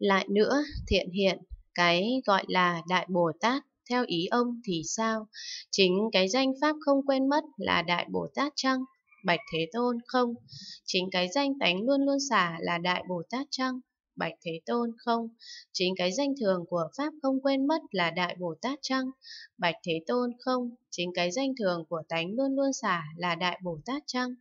Lại nữa, thiện hiện, cái gọi là Đại Bồ Tát, theo ý ông thì sao? Chính cái danh Pháp không quên mất là Đại Bồ Tát chăng? Bạch Thế Tôn không? Chính cái danh tánh luôn luôn xả là Đại Bồ Tát chăng? Bạch Thế Tôn không? Chính cái danh thường của Pháp không quên mất là Đại Bồ Tát chăng? Bạch Thế Tôn không? Chính cái danh thường của Tánh luôn luôn xả là Đại Bồ Tát chăng?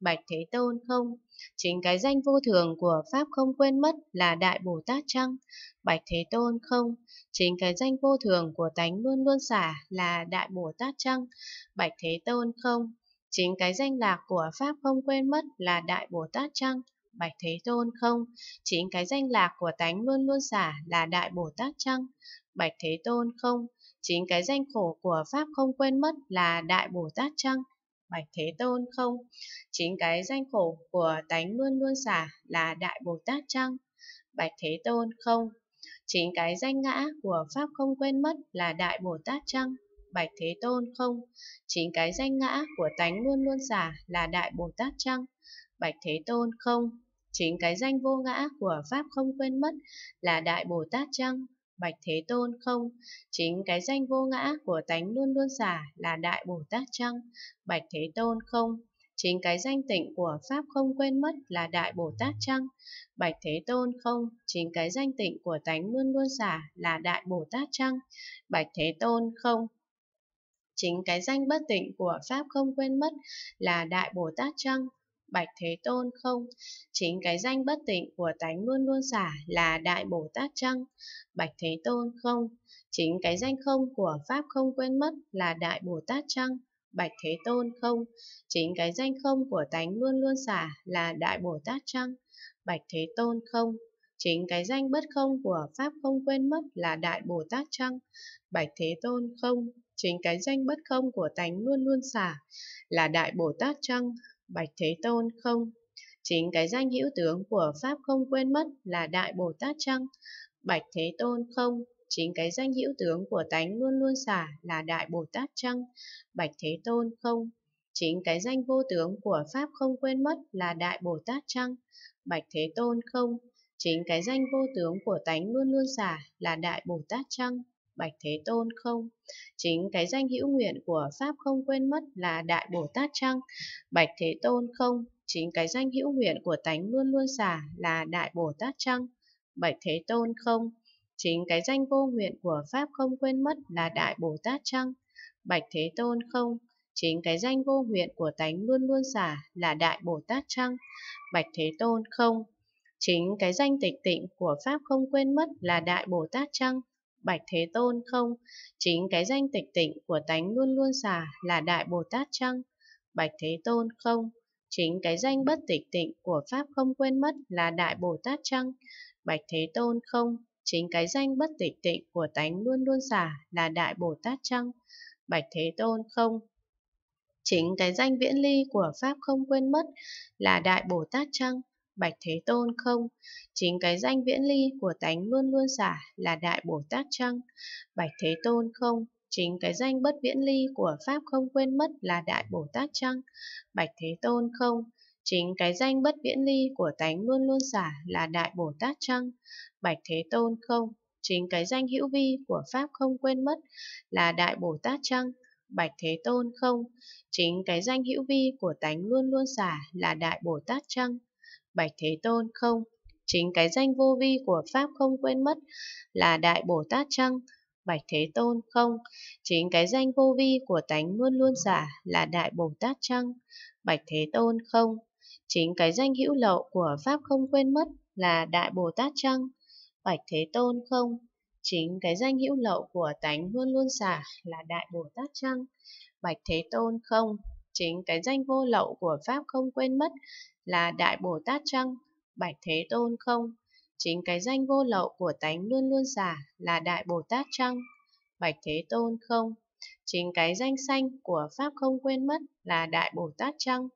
Bạch Thế Tôn không? Chính cái danh vô thường của Pháp không quên mất là Đại Bồ Tát chăng? Bạch Thế Tôn không? Chính cái danh vô thường của tánh luôn luôn xả là Đại Bồ Tát chăng? Bạch Thế Tôn không? Chính cái danh lạc của Pháp không quên mất là Đại Bồ Tát chăng? Bạch Thế Tôn không? Chính cái danh lạc của tánh luôn luôn xả là Đại Bồ Tát chăng? Bạch Thế Tôn không? Chính cái danh khổ của Pháp không quên mất là Đại Bồ Tát chăng? Bạch Thế Tôn không? Chính cái danh khổ của tánh luôn luôn xả là Đại Bồ Tát chăng? Bạch Thế Tôn không? Chính cái danh ngã của Pháp không quên mất là Đại Bồ Tát chăng? Bạch Thế Tôn không? Chính cái danh ngã của tánh luôn luôn giả là Đại Bồ Tát chăng? Bạch Thế Tôn không? Chính cái danh vô ngã của Pháp không quên mất là Đại Bồ Tát chăng? Bạch Thế Tôn không, chính cái danh vô ngã của tánh luôn luôn giả là Đại Bồ Tát chăng? Bạch Thế Tôn không, chính cái danh tịnh của Pháp không quên mất là Đại Bồ Tát chăng? Bạch Thế Tôn không, chính cái danh tịnh của tánh luôn luôn giả là Đại Bồ Tát chăng? Bạch Thế Tôn không, chính cái danh bất tịnh của Pháp không quên mất là Đại Bồ Tát chăng? Bạch Thế Tôn không? Chính cái danh bất tịnh của tánh luôn luôn xả là Đại Bồ Tát chăng Bạch Thế Tôn không? Chính cái danh không của Pháp không quên mất là Đại Bồ Tát chăng Bạch Thế Tôn không? Chính cái danh không của tánh luôn luôn xả là Đại Bồ Tát chăng Bạch Thế Tôn không? Chính cái danh bất không của Pháp không quên mất là Đại Bồ Tát chăng Bạch Thế Tôn không? Chính cái danh bất không của tánh luôn luôn xả là Đại Bồ Tát chăng Bạch Thế Tôn không. Chính cái danh hữu tướng của Pháp không quên mất là Đại Bồ Tát Trăng. Bạch Thế Tôn không. Chính cái danh hữu tướng của tánh luôn luôn xả là Đại Bồ Tát Trăng. Bạch Thế Tôn không. Chính cái danh vô tướng của Pháp không quên mất là Đại Bồ Tát Trăng. Bạch Thế Tôn không. Chính cái danh vô tướng của tánh luôn luôn xả là Đại Bồ Tát Trăng. Bạch Thế Tôn không? Chính cái danh hữu nguyện của Pháp không quên mất là Đại Bồ Tát Trăng, Bạch Thế Tôn không? Chính cái danh hữu nguyện của tánh luôn luôn xả là Đại Bồ Tát Trăng, Bạch Thế Tôn không? Chính cái danh vô nguyện của Pháp không quên mất là Đại Bồ Tát Trăng, Bạch Thế Tôn không? Chính cái danh vô nguyện của tánh luôn luôn xả là Đại Bồ Tát Trăng, Bạch Thế Tôn không? Chính cái danh tịch tịnh của Pháp không quên mất là Đại Bồ Tát Trăng, Bạch Thế Tôn không? Chính cái danh tịch tịnh của tánh luôn luôn xà là Đại Bồ Tát chăng? Bạch Thế Tôn không? Chính cái danh bất tịch tịnh của Pháp không quên mất là Đại Bồ Tát chăng? Bạch Thế Tôn không? Chính cái danh bất tịch tịnh của tánh luôn luôn xà là Đại Bồ Tát chăng? Bạch Thế Tôn không? Chính cái danh viễn ly của Pháp không quên mất là Đại Bồ Tát chăng? Bạch Thế Tôn không? Chính cái danh viễn ly của tánh luôn luôn giả là Đại Bồ Tát chăng? Bạch Thế Tôn không? Chính cái danh bất viễn ly của Pháp không quên mất là Đại Bồ Tát chăng? Bạch Thế Tôn không? Chính cái danh bất viễn ly của tánh luôn luôn giả là Đại Bồ Tát chăng? Bạch Thế Tôn không? Chính cái danh hữu vi của Pháp không quên mất là Đại Bồ Tát chăng? Bạch Thế Tôn không? Chính cái danh hữu vi của tánh luôn luôn giả là Đại Bồ Tát chăng? Bạch Thế Tôn không. Chính cái danh vô vi của Pháp không quên mất là Đại Bồ Tát Trăng. Bạch Thế Tôn không. Chính cái danh vô vi của tánh luôn luôn giả là Đại Bồ Tát Trăng. Bạch Thế Tôn không. Chính cái danh hữu lậu của Pháp không quên mất là Đại Bồ Tát Trăng. Bạch Thế Tôn không. Chính cái danh hữu lậu của tánh luôn luôn giả là Đại Bồ Tát Trăng. Bạch Thế Tôn không chính cái danh vô lậu của Pháp không quên mất là Đại Bồ Tát Trăng, Bạch Thế Tôn không? Chính cái danh vô lậu của tánh luôn luôn giả là Đại Bồ Tát Trăng, Bạch Thế Tôn không? Chính cái danh xanh của Pháp không quên mất là Đại Bồ Tát Trăng,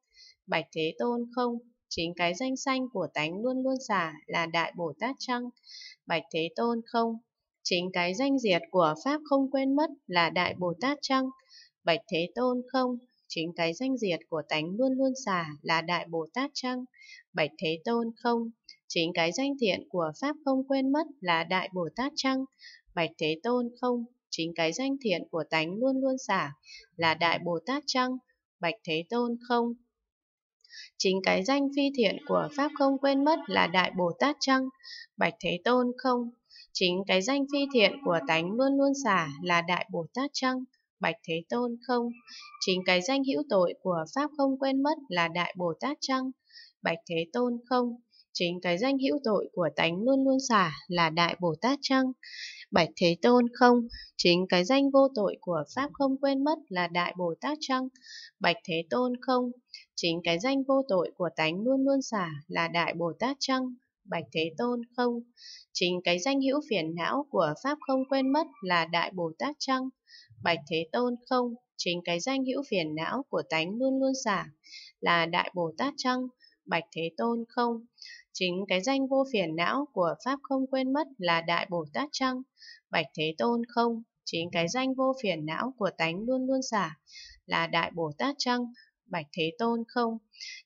Bạch Thế Tôn không? Chính cái danh xanh của tánh luôn luôn giả là Đại Bồ Tát Trăng, Bạch Thế Tôn không? Chính cái danh diệt của Pháp không quên mất là Đại Bồ Tát Trăng, Bạch Thế Tôn không? chính cái danh diệt của tánh luôn luôn xả là Đại Bồ Tát chăng? Bạch Thế Tôn không, chính cái danh thiện của Pháp không quên mất là Đại Bồ Tát chăng? Bạch Thế Tôn không, chính cái danh thiện của tánh luôn luôn xả là Đại Bồ Tát chăng? Bạch Thế Tôn không, chính cái danh phi thiện của Pháp không quên mất là Đại Bồ Tát chăng? Bạch Thế Tôn không, chính cái danh phi thiện của tánh luôn luôn xả là Đại Bồ Tát chăng? Bạch Thế Tôn không? Chính cái danh hữu tội của Pháp không quên mất là Đại Bồ Tát chăng? Bạch Thế Tôn không? Chính cái danh hữu tội của tánh luôn luôn xả là Đại Bồ Tát chăng? Bạch Thế Tôn không? Chính cái danh vô tội của Pháp không quên mất là Đại Bồ Tát chăng? Bạch Thế Tôn không? Chính cái danh vô tội của tánh luôn luôn xả là Đại Bồ Tát chăng? Bạch Thế Tôn không? Chính cái danh hữu phiền não của Pháp không quên mất là Đại Bồ Tát chăng? Bạch Thế Tôn không, chính cái danh hữu phiền não của tánh luôn luôn giả là Đại Bồ Tát chăng? Bạch Thế Tôn không, chính cái danh vô phiền não của Pháp không quên mất là Đại Bồ Tát chăng? Bạch Thế Tôn không, chính cái danh vô phiền não của tánh luôn luôn giả là Đại Bồ Tát chăng? Bạch Thế Tôn không,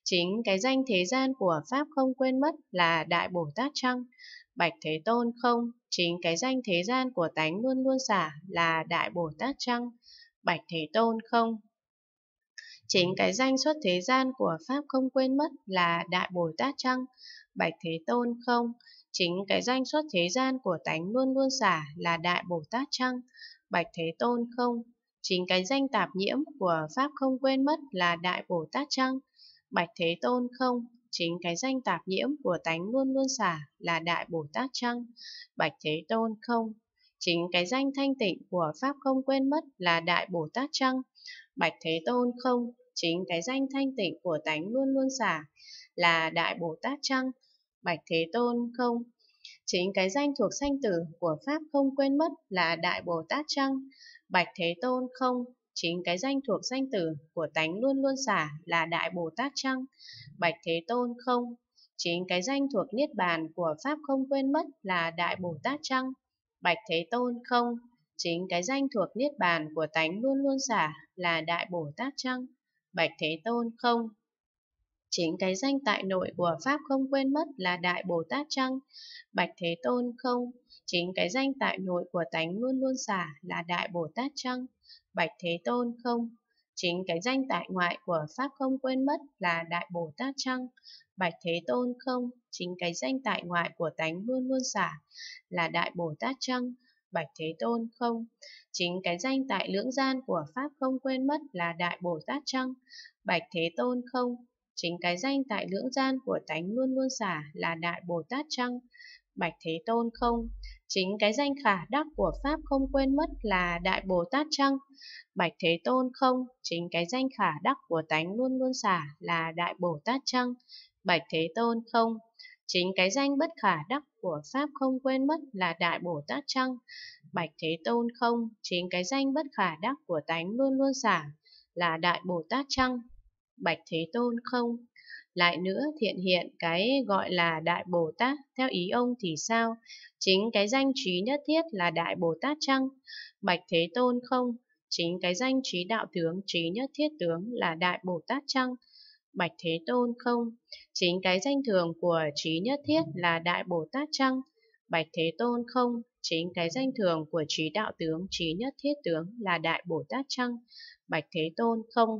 chính cái danh thế gian của Pháp không quên mất là Đại Bồ Tát chăng? Bạch Thế Tôn không, chính cái danh thế gian của tánh luôn luôn giả là Đại Bồ Tát Trăng. Bạch Thế Tôn không, chính cái danh xuất thế gian của Pháp không quên mất là Đại Bồ Tát Trăng. Bạch Thế Tôn không, chính cái danh xuất thế gian của tánh luôn luôn giả là Đại Bồ Tát Trăng. Bạch Thế Tôn không, chính cái danh tạp nhiễm của Pháp không quên mất là Đại Bồ Tát Trăng. Bạch Thế Tôn không, chính cái danh tạp nhiễm của tánh luôn luôn xả là Đại Bồ Tát Trăng, Bạch Thế Tôn không. Chính cái danh thanh tịnh của Pháp không quên mất là Đại Bồ Tát Trăng, Bạch Thế Tôn không. Chính cái danh thanh tịnh của tánh luôn luôn xả là Đại Bồ Tát Trăng, Bạch Thế Tôn không. Chính cái danh thuộc sanh tử của Pháp không quên mất là Đại Bồ Tát Trăng, Bạch Thế Tôn không chính cái danh thuộc danh từ của tánh luôn luôn xả là đại bồ tát chăng bạch thế tôn không chính cái danh thuộc niết bàn của pháp không quên mất là đại bồ tát chăng bạch thế tôn không chính cái danh thuộc niết bàn của tánh luôn luôn xả là đại bồ tát chăng bạch thế tôn không chính cái danh tại nội của pháp không quên mất là đại bồ tát chăng bạch thế tôn không chính cái danh tại nội của tánh luôn luôn xả là đại bồ tát chăng Bạch Thế Tôn không. Chính cái danh tại ngoại của Pháp không quên mất là Đại Bồ Tát Trăng. Bạch Thế Tôn không. Chính cái danh tại ngoại của tánh luôn luôn xả là Đại Bồ Tát Trăng. Bạch Thế Tôn không. Chính cái danh tại lưỡng gian của Pháp không quên mất là Đại Bồ Tát Trăng. Bạch Thế Tôn không. Chính cái danh tại lưỡng gian của tánh luôn luôn xả là Đại Bồ Tát Trăng. Bạch Thế Tôn không. Chính cái danh khả đắc của Pháp không quên mất là Đại Bồ Tát Trăng. Bạch Thế Tôn không, chính cái danh khả đắc của tánh luôn luôn xả là Đại Bồ Tát Trăng. Bạch Thế Tôn không, chính cái danh bất khả đắc của Pháp không quên mất là Đại Bồ Tát Trăng. Bạch Thế Tôn không, chính cái danh bất khả đắc của tánh luôn luôn xả là Đại Bồ Tát Trăng. Bạch Thế Tôn không, lại nữa thiện hiện cái gọi là Đại Bồ Tát, theo ý ông thì sao? Chính cái danh trí nhất thiết là Đại Bồ Tát chăng? Bạch Thế Tôn không? Chính cái danh trí đạo tướng, trí nhất thiết tướng là Đại Bồ Tát chăng? Bạch Thế Tôn không? Chính cái danh thường của trí nhất thiết là Đại Bồ Tát chăng? Bạch Thế Tôn không? Chính cái danh thường của trí đạo tướng, trí nhất thiết tướng là Đại Bồ Tát chăng? Bạch Thế Tôn không?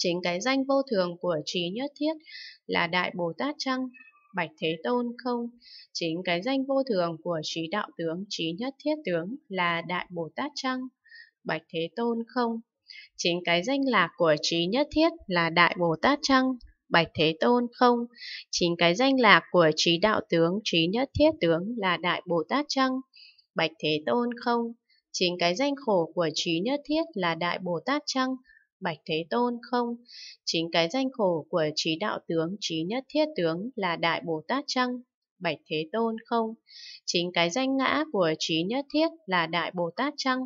Chính cái danh vô thường của trí nhất thiết là Đại Bồ Tát chăng Bạch Thế Tôn không? Chính cái danh vô thường của trí đạo tướng, trí nhất thiết tướng là Đại Bồ Tát chăng Bạch Thế Tôn không? Chính cái danh lạc của trí nhất thiết là Đại Bồ Tát chăng Bạch Thế Tôn không? Chính cái danh lạc của trí đạo tướng, trí nhất thiết tướng là Đại Bồ Tát chăng Bạch Thế Tôn không? Chính cái danh khổ của trí nhất thiết là Đại Bồ Tát chăng Bạch Thế Tôn không. Chính cái danh khổ của trí đạo tướng, trí nhất thiết tướng là Đại Bồ Tát chăng Bạch Thế Tôn không. Chính cái danh ngã của trí nhất thiết là Đại Bồ Tát chăng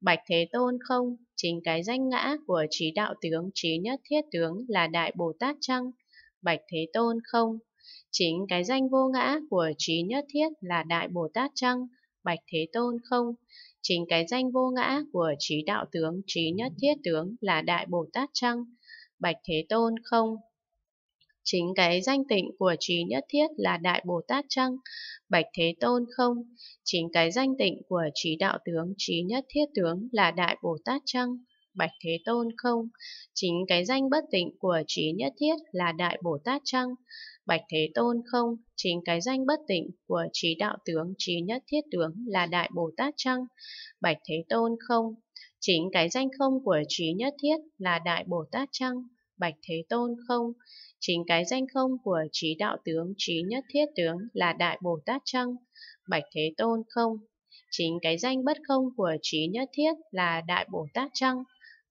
Bạch Thế Tôn không. Chính cái danh ngã của trí đạo tướng, trí nhất thiết tướng là Đại Bồ Tát chăng Bạch Thế Tôn không. Chính cái danh vô ngã của trí nhất thiết là Đại Bồ Tát chăng Bạch Thế Tôn không chính cái danh vô ngã của trí đạo tướng, trí nhất thiết tướng là Đại Bồ Tát Trăng, Bạch Thế Tôn không? Chính cái danh tịnh của trí nhất thiết là Đại Bồ Tát Trăng, Bạch Thế Tôn không? Chính cái danh tịnh của trí đạo tướng, trí nhất thiết tướng là Đại Bồ Tát Trăng, Bạch Thế Tôn không? Chính cái danh bất tịnh của trí nhất thiết là Đại Bồ Tát chăng? Bạch Thế Tôn không? Chính cái danh bất tịnh của trí đạo tướng, trí nhất thiết tướng là Đại Bồ Tát chăng? Bạch Thế Tôn không? Chính cái danh không của trí nhất thiết là Đại Bồ Tát chăng? Bạch Thế Tôn không? Chính cái danh không của trí đạo tướng, trí nhất thiết tướng là Đại Bồ Tát chăng? Bạch Thế Tôn không? Chính cái danh bất không của trí nhất thiết là Đại Bồ Tát chăng?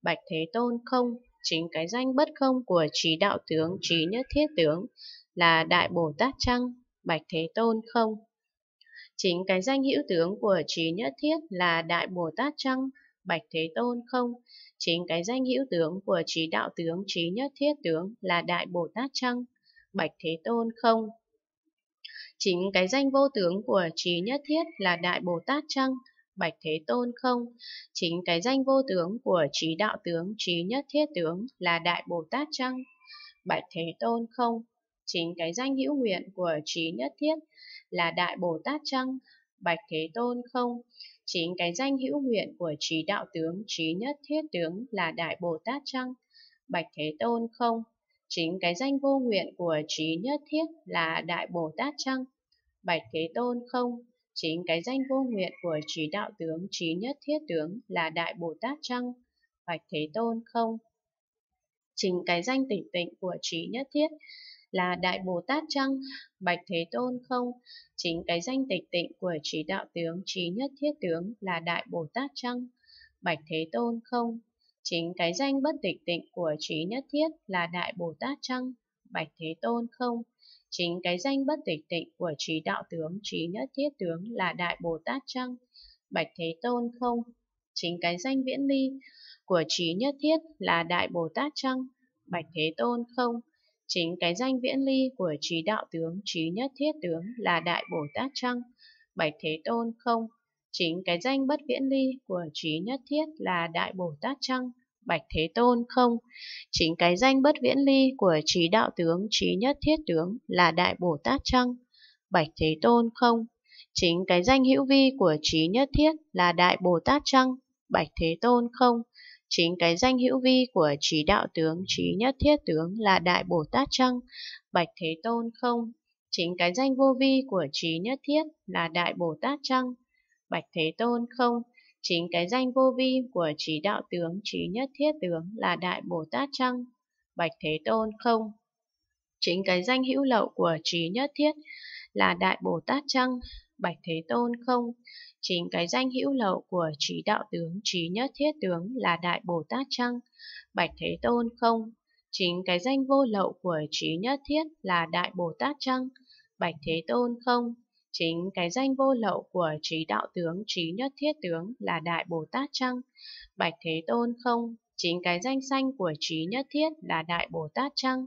Bạch Thế Tôn không, chính cái danh bất không của trí đạo tướng, trí nhất thiết tướng là Đại Bồ Tát Trăng, Bạch Thế Tôn không. Chính cái danh hữu tướng của trí nhất thiết là Đại Bồ Tát Trăng, Bạch Thế Tôn không. Chính cái danh hữu tướng của trí đạo tướng, trí nhất thiết tướng là Đại Bồ Tát Trăng, Bạch Thế Tôn không. Chính cái danh vô tướng của trí nhất thiết là Đại Bồ Tát Trăng, Bạch Thế Tôn không? Chính cái danh vô tướng của trí đạo tướng, trí nhất thiết tướng là Đại Bồ Tát chăng? Bạch Thế Tôn không? Chính cái danh hữu nguyện của trí nhất thiết là Đại Bồ Tát chăng? Bạch Thế Tôn không? Chính cái danh hữu nguyện của trí đạo tướng, trí nhất thiết tướng là Đại Bồ Tát chăng? Bạch Thế Tôn không? Chính cái danh vô nguyện của trí nhất thiết là Đại Bồ Tát chăng? Bạch Thế Tôn không? Chính cái danh vô nguyện của trí đạo tướng trí nhất thiết tướng là Đại Bồ Tát chăng Bạch Thế Tôn không? Chính cái danh tỉnh tịnh của trí nhất thiết là Đại Bồ Tát chăng Bạch Thế Tôn không? Chính cái danh tịch tịnh của trí đạo tướng trí nhất thiết tướng là Đại Bồ Tát chăng Bạch Thế Tôn không? Chính cái danh bất tịch tịnh của trí nhất thiết là Đại Bồ Tát chăng Bạch Thế Tôn không? Chính cái danh bất tịch tịnh của trí đạo tướng, trí nhất thiết tướng là Đại Bồ Tát Trăng, Bạch Thế Tôn không? Chính cái danh viễn ly của trí nhất thiết là Đại Bồ Tát Trăng, Bạch Thế Tôn không? Chính cái danh viễn ly của trí đạo tướng, trí nhất thiết tướng là Đại Bồ Tát Trăng, Bạch Thế Tôn không? Chính cái danh bất viễn ly của trí nhất thiết là Đại Bồ Tát Trăng, Bạch Thế Tôn không? Chính cái danh bất viễn ly của trí đạo tướng, trí nhất thiết tướng là Đại Bồ Tát chăng? Bạch Thế Tôn không? Chính cái danh hữu vi của trí nhất thiết là Đại Bồ Tát chăng? Bạch Thế Tôn không? Chính cái danh hữu vi của trí đạo tướng, trí nhất thiết tướng là Đại Bồ Tát chăng? Bạch Thế Tôn không? Chính cái danh vô vi của trí nhất thiết là Đại Bồ Tát chăng? Bạch Thế Tôn không? Chính cái danh vô vi của trí đạo tướng, trí nhất thiết tướng là Đại Bồ Tát chăng Bạch Thế Tôn không. Chính cái danh hữu lậu của trí nhất thiết là Đại Bồ Tát chăng Bạch Thế Tôn không. Chính cái danh hữu lậu của trí đạo tướng, trí nhất thiết tướng là Đại Bồ Tát chăng Bạch Thế Tôn không. Chính cái danh vô lậu của trí nhất thiết là Đại Bồ Tát chăng Bạch Thế Tôn không Chính cái danh vô lậu của trí đạo tướng, trí nhất thiết tướng là Đại Bồ Tát Trăng. Bạch Thế Tôn không, chính cái danh xanh của trí nhất thiết là Đại Bồ Tát Trăng.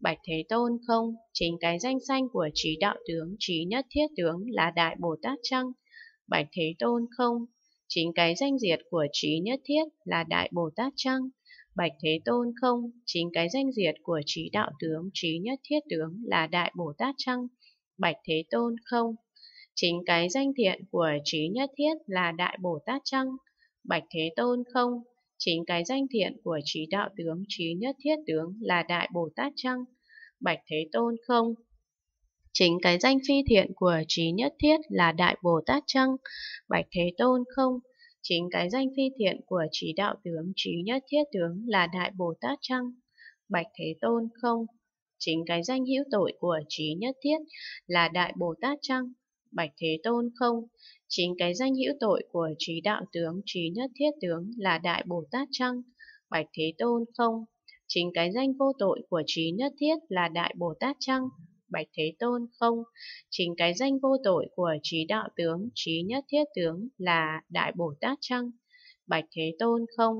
Bạch Thế Tôn không, chính cái danh xanh của trí đạo tướng, trí nhất thiết tướng là Đại Bồ Tát Trăng. Bạch Thế Tôn không, chính cái danh diệt của trí nhất thiết là Đại Bồ Tát Trăng. Bạch Thế Tôn không, chính cái danh diệt của trí đạo tướng, trí nhất thiết tướng là Đại Bồ Tát Trăng. Bạch Thế Tôn không, Chính cái danh thiện của trí nhất thiết là Đại Bồ Tát chăng Bạch Thế Tôn không? Chính cái danh thiện của trí đạo tướng, trí nhất thiết tướng là Đại Bồ Tát chăng Bạch Thế Tôn không? Chính cái danh phi thiện của trí nhất thiết là Đại Bồ Tát chăng Bạch Thế Tôn không? Chính cái danh phi thiện của trí đạo tướng, trí nhất thiết tướng là Đại Bồ Tát chăng Bạch Thế Tôn không? Chính cái danh hữu tội của trí nhất thiết là Đại Bồ Tát chăng Bạch Thế Tôn không? Chính cái danh hữu tội của trí đạo tướng, trí nhất thiết tướng là Đại Bồ Tát chăng Bạch Thế Tôn không? Chính cái danh vô tội của trí nhất thiết là Đại Bồ Tát chăng Bạch Thế Tôn không? Chính cái danh vô tội của trí đạo tướng, trí nhất thiết tướng là Đại Bồ Tát chăng Bạch Thế Tôn không?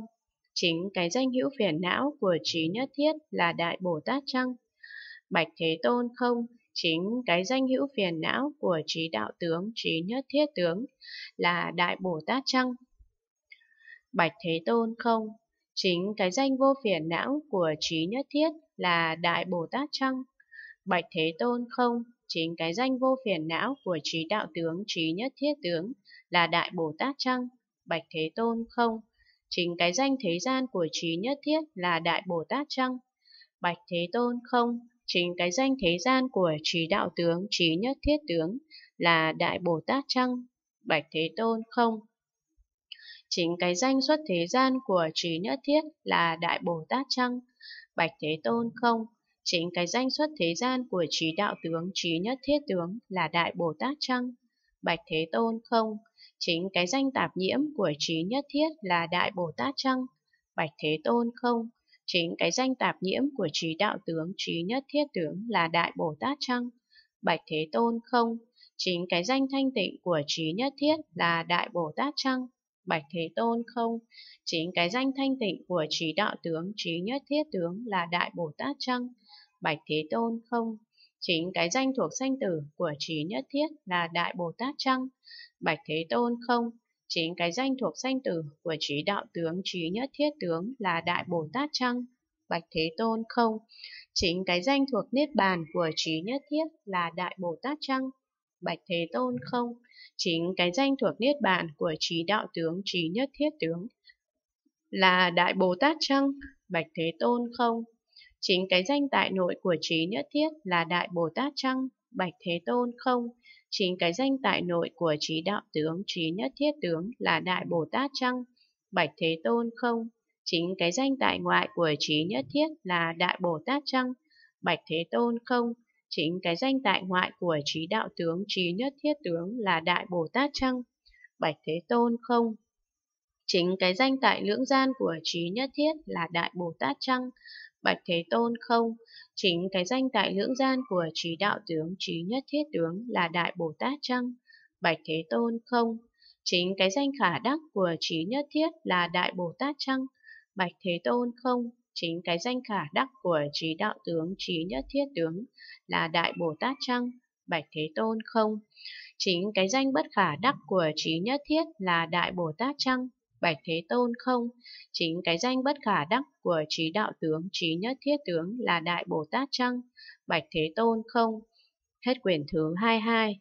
Chính cái danh hữu phiền não của trí nhất thiết là Đại Bồ Tát chăng Bạch Thế Tôn không? Chính cái danh hữu phiền não của trí đạo tướng, trí nhất thiết tướng là Đại Bồ Tát chăng Bạch Thế Tôn không, chính cái danh vô phiền não của trí nhất thiết là Đại Bồ Tát chăng Bạch Thế Tôn không, chính cái danh vô phiền não của trí đạo tướng, trí nhất thiết tướng là Đại Bồ Tát chăng Bạch Thế Tôn không, chính cái danh thế gian của trí nhất thiết là Đại Bồ Tát chăng Bạch Thế Tôn không, chính cái danh thế gian của trí đạo tướng, trí nhất thiết tướng là Đại Bồ Tát chăng Bạch Thế Tôn không? Chính cái danh xuất thế gian của trí nhất thiết là Đại Bồ Tát chăng Bạch Thế Tôn không? Chính cái danh xuất thế gian của trí đạo tướng, trí nhất thiết tướng là Đại Bồ Tát chăng Bạch Thế Tôn không? Chính cái danh tạp nhiễm của trí nhất thiết là Đại Bồ Tát chăng Bạch Thế Tôn không? Chính cái danh tạp nhiễm của trí đạo tướng trí nhất thiết tướng là Đại Bồ Tát chăng Bạch Thế Tôn không, chính cái danh thanh tịnh của trí nhất thiết là Đại Bồ Tát chăng Bạch Thế Tôn không, chính cái danh thanh tịnh của trí đạo tướng trí nhất thiết tướng là Đại Bồ Tát chăng Bạch Thế Tôn không, chính cái danh thuộc sanh tử của trí nhất thiết là Đại Bồ Tát chăng Bạch Thế Tôn không, Chính cái danh thuộc danh tử của trí đạo tướng trí nhất thiết tướng là Đại Bồ Tát chăng Bạch Thế Tôn không. Chính cái danh thuộc Niết Bàn của trí nhất thiết là Đại Bồ Tát chăng Bạch Thế Tôn không. Chính cái danh thuộc Niết Bàn của trí đạo tướng trí nhất thiết tướng là Đại Bồ Tát chăng Bạch Thế Tôn không. Chính cái danh tại nội của trí nhất thiết là Đại Bồ Tát chăng Bạch Thế Tôn không? Chính cái danh tại nội của trí đạo tướng, trí nhất thiết tướng là Đại Bồ Tát chăng? Bạch Thế Tôn không? Chính cái danh tại ngoại của trí nhất thiết là Đại Bồ Tát chăng? Bạch Thế Tôn không? Chính cái danh tại ngoại của trí đạo tướng, trí nhất thiết tướng là Đại Bồ Tát chăng? Bạch Thế Tôn không? Chính cái danh tại lưỡng gian của trí nhất thiết là Đại Bồ Tát chăng? Bạch Thế Tôn không. Chính cái danh tại lưỡng gian của trí đạo tướng trí nhất thiết tướng là Đại Bồ Tát chăng? Bạch Thế Tôn không. Chính cái danh khả đắc của trí nhất thiết là Đại Bồ Tát chăng? Bạch Thế Tôn không. Chính cái danh khả đắc của trí đạo tướng trí nhất thiết tướng là Đại Bồ Tát chăng? Bạch Thế Tôn không. Chính cái danh bất khả đắc của trí nhất thiết là Đại Bồ Tát chăng? Bạch Thế Tôn không? Chính cái danh bất khả đắc của trí đạo tướng, trí nhất thiết tướng là Đại Bồ Tát chăng? Bạch Thế Tôn không? Hết quyển thứ 22